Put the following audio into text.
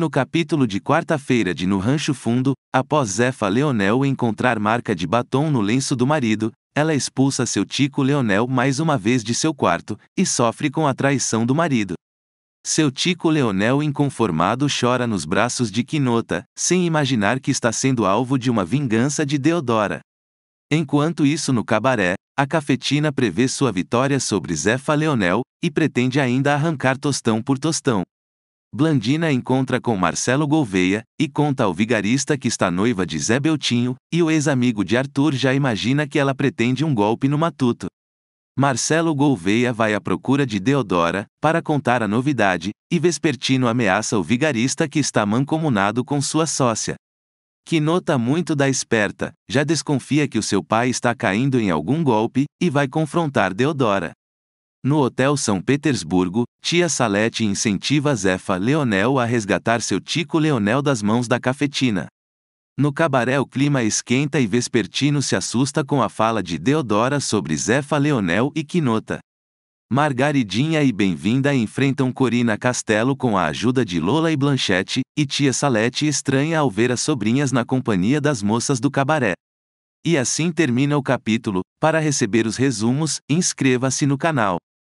no capítulo de quarta-feira de No Rancho Fundo, após Zefa Leonel encontrar marca de batom no lenço do marido, ela expulsa seu tico Leonel mais uma vez de seu quarto e sofre com a traição do marido. Seu tico Leonel inconformado chora nos braços de Quinota, sem imaginar que está sendo alvo de uma vingança de Deodora. Enquanto isso no cabaré, a cafetina prevê sua vitória sobre Zefa Leonel e pretende ainda arrancar tostão por tostão. Blandina encontra com Marcelo Gouveia e conta ao vigarista que está noiva de Zé Beltinho, e o ex-amigo de Arthur já imagina que ela pretende um golpe no matuto. Marcelo Gouveia vai à procura de Deodora para contar a novidade, e Vespertino ameaça o vigarista que está mancomunado com sua sócia. Que nota muito da esperta, já desconfia que o seu pai está caindo em algum golpe e vai confrontar Deodora. No Hotel São Petersburgo, tia Salete incentiva Zefa Leonel a resgatar seu tico Leonel das mãos da cafetina. No cabaré o clima esquenta e Vespertino se assusta com a fala de Deodora sobre Zefa Leonel e Quinota. Margaridinha e Bem-vinda enfrentam Corina Castelo com a ajuda de Lola e Blanchette, e tia Salete estranha ao ver as sobrinhas na companhia das moças do cabaré. E assim termina o capítulo. Para receber os resumos, inscreva-se no canal.